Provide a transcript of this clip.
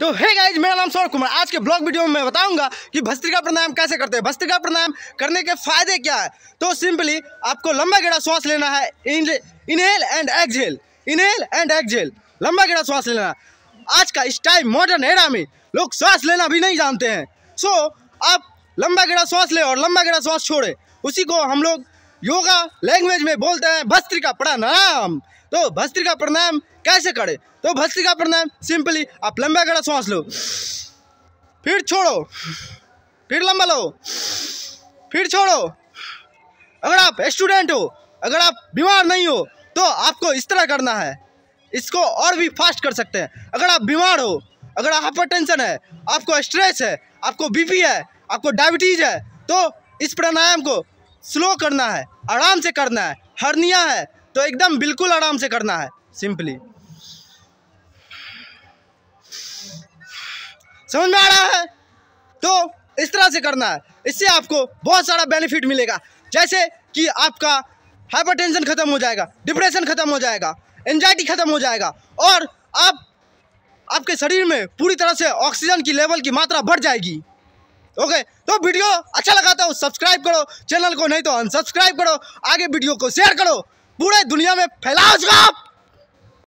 तो hey guys मेरा नाम सौरभ कुमार आज के ब्लॉग वीडियो में मैं बताऊंगा कि भस्त्रिका प्राणायाम कैसे करते हैं भस्त्रिका प्रणायाम करने के फायदे क्या है तो सिंपली आपको लंबा गहरा श्वास लेना है inhale and exhale inhale and exhale लंबा गहरा श्वास लेना है आज का इस टाइम मॉडर्न एरा में लोग श्वास लेना भी नहीं जानते हैं सो आप लंबा गहरा श्वास ले और लंबा गहरा श्वास छोड़े उसी को हम लोग योगा लैंग्वेज में बोलते हैं भस्त्र का प्रणाम तो भस्त्र का प्रणाम कैसे करें तो भस्त्र का प्रणाम सिंपली आप लंबा गड़ा सांस लो फिर छोड़ो फिर लंबा लो फिर छोड़ो अगर आप स्टूडेंट हो अगर आप बीमार नहीं हो तो आपको इस तरह करना है इसको और भी फास्ट कर सकते हैं अगर आप बीमार हो अगर टेंशन है आपको स्ट्रेस है आपको बीपी है आपको डायबिटीज़ है तो इस प्राणायाम को स्लो करना है आराम से करना है हरनिया है तो एकदम बिल्कुल आराम से करना है सिंपली समझ में आ रहा है तो इस तरह से करना है इससे आपको बहुत सारा बेनिफिट मिलेगा जैसे कि आपका हाइपरटेंशन खत्म हो जाएगा डिप्रेशन खत्म हो जाएगा एनजाइटी खत्म हो जाएगा और आप आपके शरीर में पूरी तरह से ऑक्सीजन की लेवल की मात्रा बढ़ जाएगी ओके तो वीडियो अच्छा लगा तो सब्सक्राइब करो चैनल को नहीं तो अनसब्सक्राइब करो आगे वीडियो को शेयर करो पूरे दुनिया में फैलाओ उसका